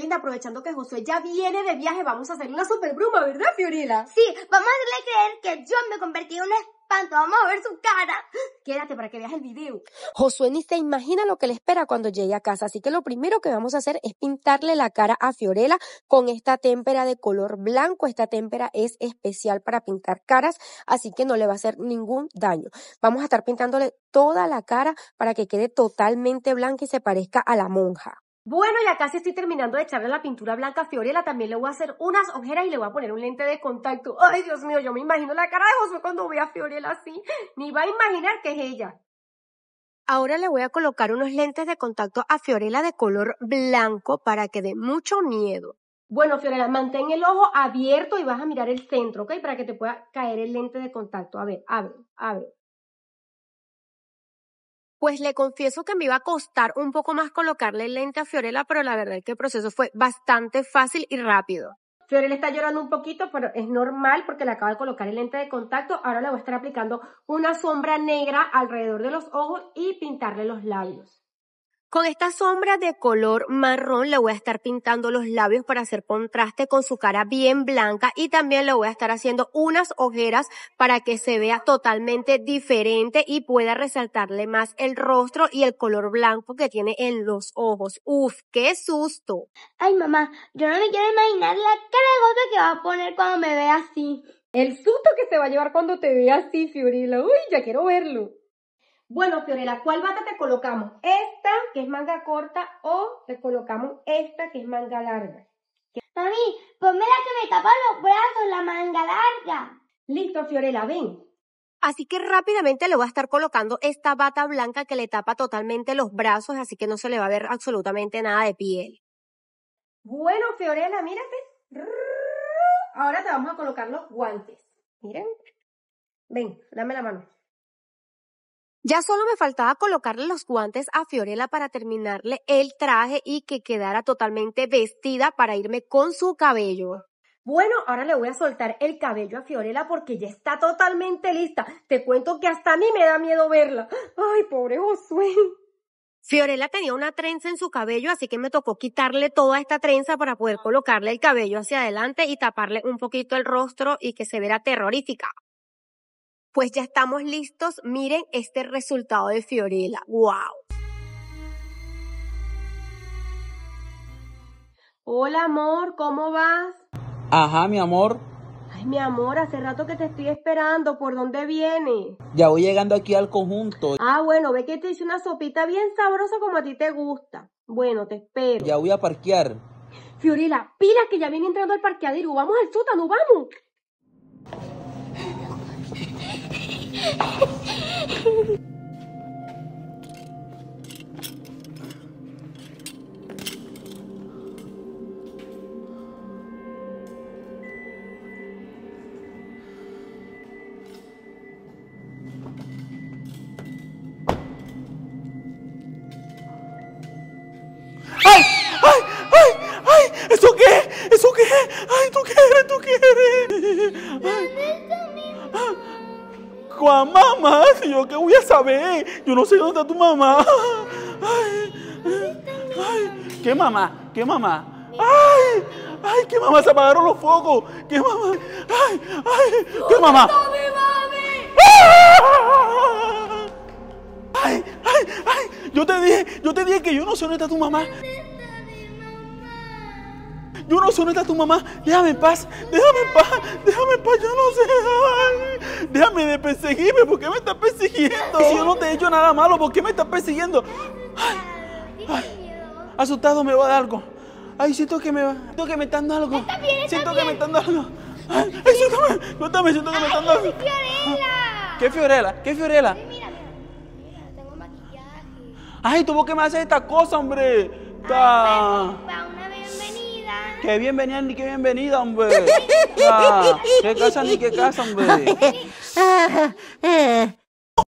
linda, aprovechando que Josué ya viene de viaje, vamos a hacer una super bruma, ¿verdad, Fiorella? Sí, vamos a hacerle creer que yo me convertí en un espanto. Vamos a ver su cara. Quédate para que veas el video. Josué ni se imagina lo que le espera cuando llegue a casa, así que lo primero que vamos a hacer es pintarle la cara a Fiorela con esta témpera de color blanco. Esta témpera es especial para pintar caras, así que no le va a hacer ningún daño. Vamos a estar pintándole toda la cara para que quede totalmente blanca y se parezca a la monja. Bueno, ya casi estoy terminando de echarle la pintura blanca a Fiorella. También le voy a hacer unas ojeras y le voy a poner un lente de contacto. Ay, Dios mío, yo me imagino la cara de Josué cuando vea a Fiorella así. Ni va a imaginar que es ella. Ahora le voy a colocar unos lentes de contacto a Fiorella de color blanco para que dé mucho miedo. Bueno, Fiorella, mantén el ojo abierto y vas a mirar el centro, ¿ok? Para que te pueda caer el lente de contacto. A ver, abre, abre, pues le confieso que me iba a costar un poco más colocarle el lente a Fiorella, pero la verdad es que el proceso fue bastante fácil y rápido. Fiorella está llorando un poquito, pero es normal porque le acabo de colocar el lente de contacto. Ahora le voy a estar aplicando una sombra negra alrededor de los ojos y pintarle los labios. Con esta sombra de color marrón le voy a estar pintando los labios para hacer contraste con su cara bien blanca y también le voy a estar haciendo unas ojeras para que se vea totalmente diferente y pueda resaltarle más el rostro y el color blanco que tiene en los ojos. Uf, qué susto. Ay mamá, yo no me quiero imaginar la cara de que va a poner cuando me vea así. El susto que se va a llevar cuando te vea así, Fiorila. Uy, ya quiero verlo. Bueno, Fiorella, ¿cuál bata te colocamos? Esta, que es manga corta, o te colocamos esta, que es manga larga. Mami, ponme la que me tapa los brazos, la manga larga. Listo, Fiorella, ven. Así que rápidamente le voy a estar colocando esta bata blanca que le tapa totalmente los brazos, así que no se le va a ver absolutamente nada de piel. Bueno, Fiorella, mírate. Este Ahora te vamos a colocar los guantes. Miren. Ven, dame la mano. Ya solo me faltaba colocarle los guantes a Fiorella para terminarle el traje y que quedara totalmente vestida para irme con su cabello. Bueno, ahora le voy a soltar el cabello a Fiorella porque ya está totalmente lista. Te cuento que hasta a mí me da miedo verla. Ay, pobre Josué. Fiorella tenía una trenza en su cabello, así que me tocó quitarle toda esta trenza para poder colocarle el cabello hacia adelante y taparle un poquito el rostro y que se viera terrorífica. Pues ya estamos listos. Miren este resultado de Fiorella. ¡Wow! Hola amor, ¿cómo vas? Ajá, mi amor. Ay, mi amor, hace rato que te estoy esperando. ¿Por dónde vienes? Ya voy llegando aquí al conjunto. Ah, bueno, ve que te hice una sopita bien sabrosa como a ti te gusta. Bueno, te espero. Ya voy a parquear. Fiorila, pila que ya viene entrando al parqueadero. Vamos al sótano, vamos. Ay, ¿Eso qué? ¿Eso qué? ¡Ay, tú qué eres! ¡Tú qué eres! ¡Ay! con mamá, si yo qué voy a saber, yo no sé dónde está tu mamá. Ay, ay, ¿qué mamá? ¿Qué mamá? Ay, ay, ¿qué mamá? Se apagaron los focos. ¿Qué mamá? Ay, ay, ¿qué mamá? Ay, ay, ay, yo te dije, yo te dije que yo no sé dónde está tu mamá. Yo no soy está tu mamá. Déjame en paz. Déjame en paz. Déjame en paz. Yo no sé. déjame de perseguirme. ¿Por qué me estás persiguiendo? Si yo no te he hecho nada malo, ¿por qué me estás persiguiendo? Ay, ay, asustado me va a dar algo. Ay, siento que me va. Siento que me está dando algo. Está bien, está siento que me está dando algo. Ay, ay suéltame. Suéltame, siento que me está dando algo. ¿Qué fiorela ¿Qué Fiorella? ¿Qué maquillaje Ay, tuvo que me hacer esta cosa, hombre. Ah, Ta... Qué bienvenida ni qué bienvenida, hombre. Ah, qué casa ni qué casa, hombre. Ah, eh.